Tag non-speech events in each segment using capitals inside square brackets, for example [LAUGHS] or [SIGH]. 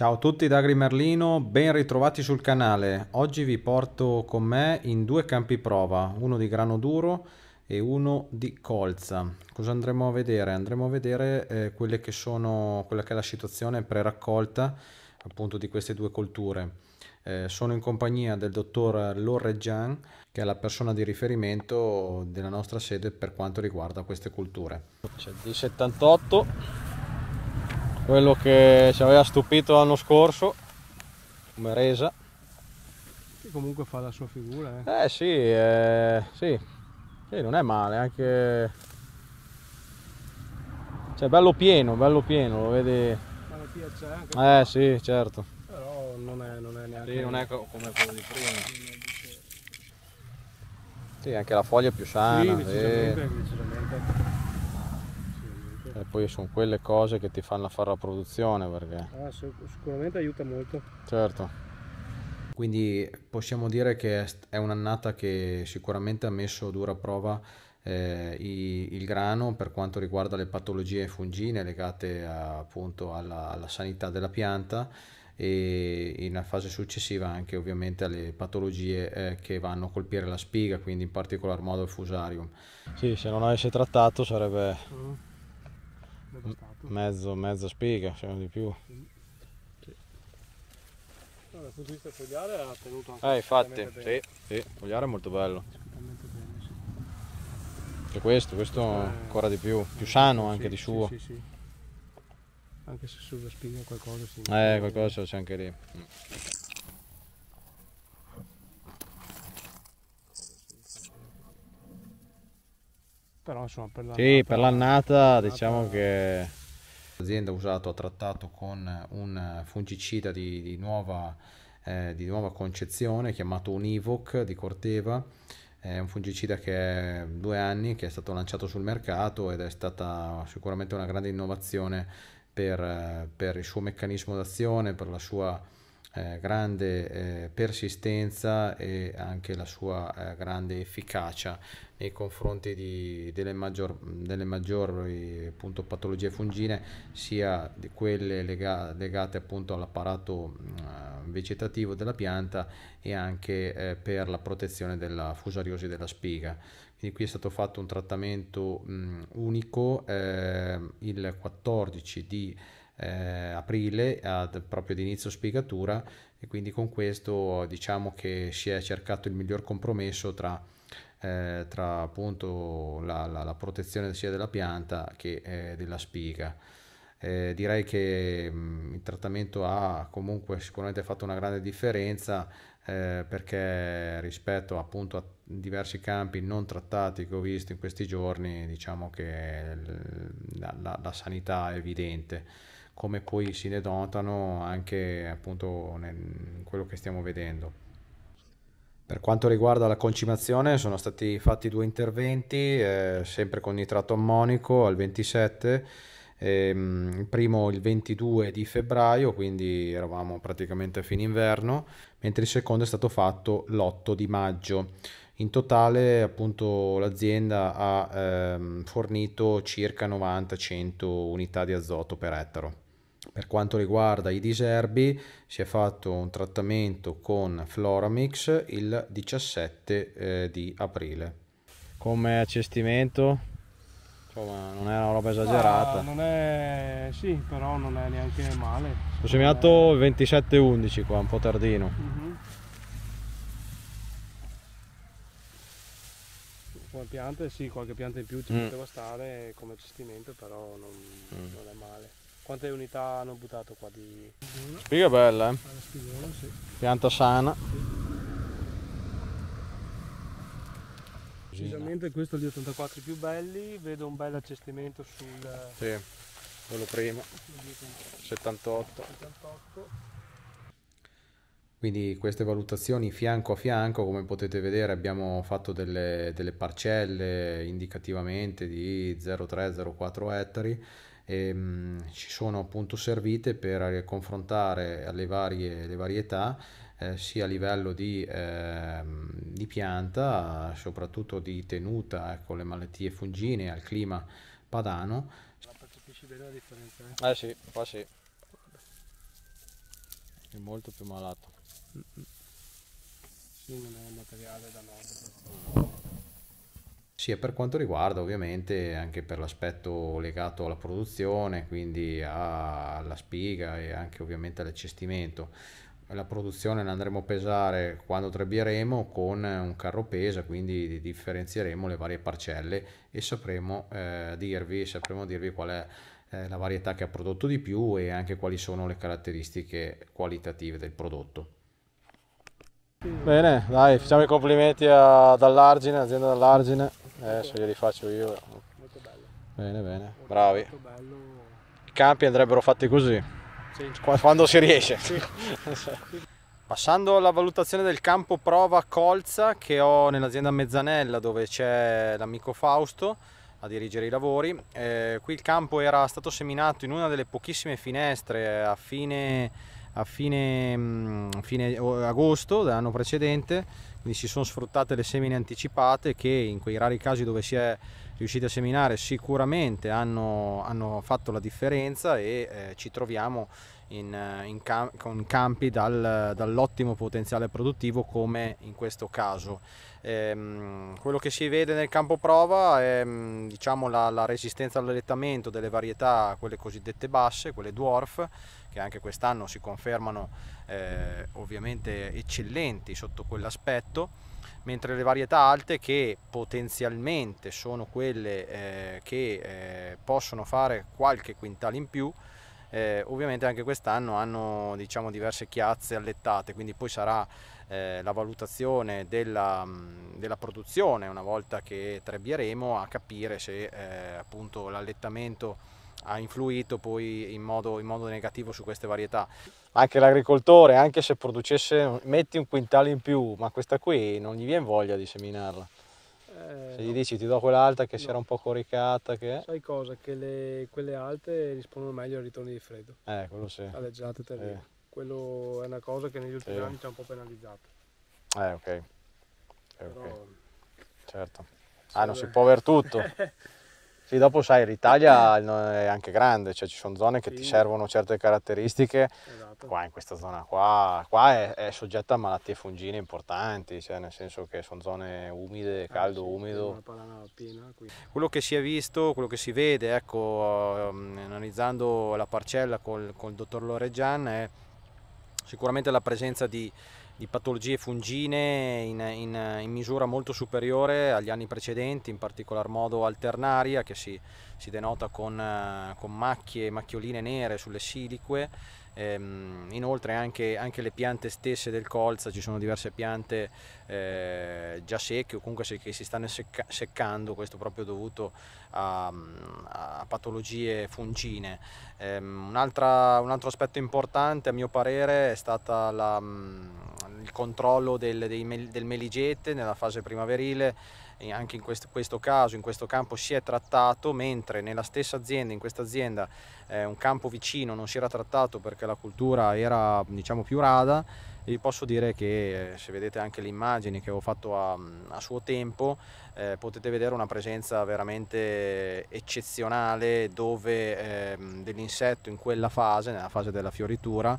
Ciao a tutti da Agri Merlino, ben ritrovati sul canale. Oggi vi porto con me in due campi prova, uno di grano duro e uno di colza. Cosa andremo a vedere? Andremo a vedere eh, quelle che sono, quella che è la situazione pre-raccolta appunto di queste due colture. Eh, sono in compagnia del dottor Lorreggian, che è la persona di riferimento della nostra sede per quanto riguarda queste colture. C'è il D78 quello che ci aveva stupito l'anno scorso come resa che comunque fa la sua figura eh, eh sì, eh, sì. sì non è male anche cioè bello pieno bello pieno lo vedi eh sì certo però non è, non è neanche sì, non è come quello di prima sì anche la foglia è più sana sì, decisamente, decisamente. E poi sono quelle cose che ti fanno fare la produzione perché... Ah, sicuramente aiuta molto. Certo. Quindi possiamo dire che è un'annata che sicuramente ha messo a dura prova eh, i, il grano per quanto riguarda le patologie fungine legate a, appunto alla, alla sanità della pianta e in fase successiva anche ovviamente alle patologie eh, che vanno a colpire la spiga, quindi in particolar modo il fusarium. Sì, se non avesse trattato sarebbe mm devastato. Mezzo, mezza spiga, cioè di più. Sì. Sì. No, dal punto di vista fogliare ha tenuto anche Eh infatti, bene. sì, sì, fogliare è molto bello. Bene, sì. E questo, questo eh, ancora di più, più sano anche di suo. Sì, sì, Anche se sulla spiga qualcosa si... Eh, qualcosa c'è anche lì. però insomma per l'annata, sì, per l'annata diciamo che l'azienda ha usato, ha trattato con un fungicida di, di, nuova, eh, di nuova, concezione chiamato Univoc di Corteva è un fungicida che è due anni che è stato lanciato sul mercato ed è stata sicuramente una grande innovazione per, eh, per il suo meccanismo d'azione, per la sua eh, grande eh, persistenza e anche la sua eh, grande efficacia nei confronti di, delle, maggior, delle maggiori appunto, patologie fungine, sia di quelle lega, legate appunto all'apparato mm, vegetativo della pianta e anche eh, per la protezione della fusariosi della spiga. Quindi qui è stato fatto un trattamento mh, mm, unico eh, il 14 di eh, aprile ad, proprio ad inizio spiegatura e quindi con questo diciamo che si è cercato il miglior compromesso tra, eh, tra appunto la, la, la, protezione sia della pianta che eh, della spiga. Eh, direi che mh, mm, il trattamento ha comunque sicuramente fatto una grande differenza eh, perché rispetto appunto a diversi campi non trattati che ho visto in questi giorni diciamo che la, la sanità è evidente come poi si denotano anche appunto in quello che stiamo vedendo. Per quanto riguarda la concimazione sono stati fatti due interventi, eh, sempre con nitrato ammonico al 27, ehm, il primo il 22 di febbraio, quindi eravamo praticamente a fine inverno, mentre il secondo è stato fatto l'8 di maggio. In totale appunto l'azienda ha ehm, fornito circa 90-100 unità di azoto per ettaro. Per quanto riguarda i diserbi, si è fatto un trattamento con Floramix il 17 eh, di aprile. Come accestimento? Insomma, non è una roba ah, esagerata. Ah, non è... sì, però non è neanche male. Ho seminato il è... 27-11 qua, un po' tardino. Uh -huh. Come piante, sì, qualche pianta in più ci mm. poteva stare come accestimento, però non, mm. non è male. Quante unità hanno buttato qua di... Spiga bella, eh? Spigola, sì. Pianta sana. Precisamente questo è gli 84 più belli, vedo un bel accestimento sul... Sì, quello prima. 78. 78. Quindi queste valutazioni fianco a fianco, come potete vedere, abbiamo fatto delle, delle parcelle indicativamente di 0,3-0,4 ettari ehm, ci sono appunto servite per confrontare le varie le varietà eh, sia a livello di, ehm, di, pianta, soprattutto di tenuta ecco, le malattie fungine al clima padano. La percepisci bene la differenza? Eh, eh sì, qua sì. È molto più malato. Mm -mm. Sì, non è un materiale da nord sia per quanto riguarda ovviamente anche per l'aspetto legato alla produzione, quindi alla spiga e anche ovviamente all'accestimento. La produzione la andremo a pesare quando trebbieremo con un carro pesa, quindi differenzieremo le varie parcelle e sapremo, eh, dirvi, sapremo dirvi qual è eh, la varietà che ha prodotto di più e anche quali sono le caratteristiche qualitative del prodotto. Mm. Bene, dai, facciamo i complimenti ad Allargine, azienda dall'Argine. Adesso eh, glieli faccio io. Molto bello. Bene, bene, bravi. I campi andrebbero fatti così. Sì. Quando si riesce. Sì. [LAUGHS] Passando alla valutazione del campo prova Colza che ho nell'azienda Mezzanella dove c'è l'amico Fausto a dirigere i lavori. Eh, qui il campo era stato seminato in una delle pochissime finestre a fine a fine, mm, fine agosto dell'anno precedente, quindi si sono sfruttate le semine anticipate che in quei rari casi dove si è riusciti a seminare sicuramente hanno, hanno fatto la differenza e eh, ci troviamo in, in cam- con campi dal, dall'ottimo potenziale produttivo come in questo caso. Ehm, quello che si vede nel campo prova è mm, diciamo, la, la resistenza all'allettamento delle varietà, quelle cosiddette basse, quelle dwarf, che anche quest'anno si confermano eh, ovviamente eccellenti sotto quell'aspetto mentre le varietà alte che potenzialmente sono quelle eh, che eh, possono fare qualche quintale in più, eh, ovviamente anche quest'anno hanno diciamo, diverse chiazze allettate, quindi poi sarà eh, la valutazione della, mm, della, produzione una volta che trebbieremo a capire se eh, appunto l'allettamento ha influito poi in modo, in modo negativo su queste varietà. Anche l'agricoltore, anche se producesse, metti un quintale in più, ma questa qui non gli viene voglia di seminarla. Eh, se gli no. dici ti do quell'alta che no. si era un po' coricata, che... Sai cosa? Che le, quelle alte rispondono meglio ai ritorni di freddo. Eh, quello sì. Alle ah, Eh. Quello è una cosa che negli ultimi sì. anni ci ha un po' penalizzato. Eh, ok. Eh, Però... okay. Certo. Ah, non si può aver tutto. [LAUGHS] Sì, dopo sai, l'Italia eh. è anche grande, cioè ci sono zone che sì. ti servono certe caratteristiche. Esatto. Qua in questa zona qua, qua è, è, soggetta a malattie fungine importanti, cioè nel senso che sono zone umide, eh, caldo, ah, sì, umido. Piena, quello che si è visto, quello che si vede, ecco, um, analizzando la parcella con il dottor Loregian è sicuramente la presenza di di patologie fungine in, in, in, misura molto superiore agli anni precedenti, in particolar modo alternaria che si, si denota con, eh, con macchie e macchioline nere sulle silique Ehm, inoltre anche, anche, le piante stesse del colza, ci sono diverse piante eh, già secche o comunque che si stanno secca- seccando, questo proprio dovuto a, a patologie fungine. Ehm, un, altro, un altro aspetto importante a mio parere è stato mm, il controllo del, del, del meligete nella fase primaverile anche in questo, questo, caso, in questo campo si è trattato, mentre nella stessa azienda, in questa azienda, eh, un campo vicino non si era trattato perché la cultura era diciamo più rada, vi posso dire che eh, se vedete anche le immagini che ho fatto a, a suo tempo, eh, potete vedere una presenza veramente eccezionale dove, eh, dell'insetto in quella fase, nella fase della fioritura,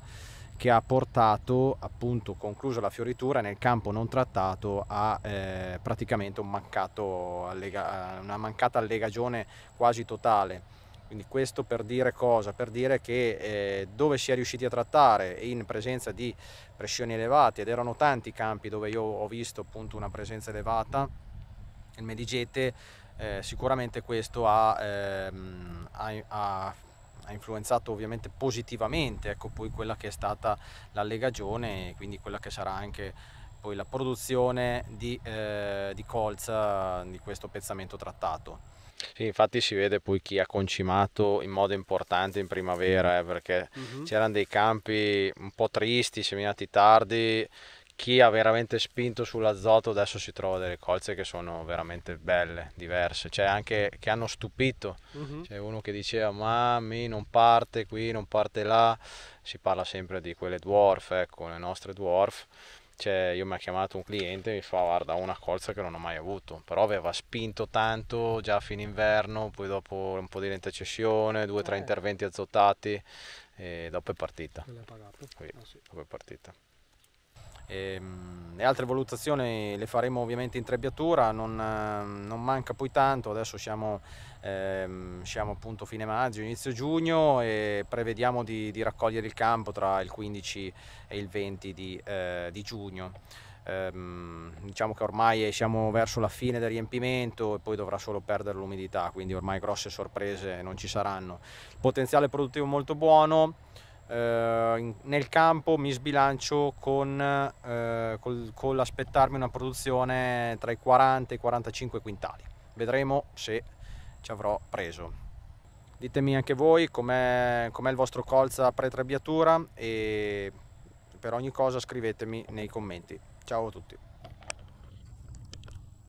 che ha portato appunto conclusa la fioritura nel campo non trattato a eh, praticamente un mancato allega- una mancata allegagione quasi totale. Quindi questo per dire cosa? Per dire che eh, dove si è riusciti a trattare in presenza di pressioni elevate, ed erano tanti i campi dove io ho visto appunto una presenza elevata, il Medigete eh, sicuramente questo ha, ehm, ha, ha ha influenzato ovviamente positivamente ecco, poi quella che è stata l'allegagione e quindi quella che sarà anche poi la produzione di, eh, di colza eh, di questo pezzamento trattato. Sì, infatti si vede poi chi ha concimato in modo importante in primavera, eh, perché mm -hmm. c'erano dei campi un po' tristi, seminati tardi, chi ha veramente spinto sull'azoto adesso si trova delle colze che sono veramente belle, diverse, cioè anche che hanno stupito. Uh-huh. C'è uno che diceva ma non parte qui, non parte là, si parla sempre di quelle dwarf, ecco, le nostre dwarf. Cioè, io mi ha chiamato un cliente e mi fa guarda una colza che non ho mai avuto, però aveva spinto tanto già a fine inverno, poi dopo un po' di lenta cessione, due o tre eh. interventi azotati e dopo è partita. E l'ha pagato. Qui, ah, sì. Dopo è partita. E, ehm, le altre valutazioni le faremo ovviamente in trebbiatura, non, ehm, non manca poi tanto, adesso siamo, ehm, siamo, appunto fine maggio, inizio giugno e prevediamo di, di, raccogliere il campo tra il 15 e il 20 di, eh, di giugno. Ehm, diciamo che ormai siamo verso la fine del riempimento e poi dovrà solo perdere l'umidità, quindi ormai grosse sorprese non ci saranno. Il potenziale produttivo molto buono. Eh, nel campo mi sbilancio con, eh, col, con l'aspettarmi una produzione tra i 40 e i 45 quintali. Vedremo se ci avrò preso. Ditemi anche voi com'è, com il vostro colza pre-trebbiatura e per ogni cosa scrivetemi nei commenti. Ciao a tutti.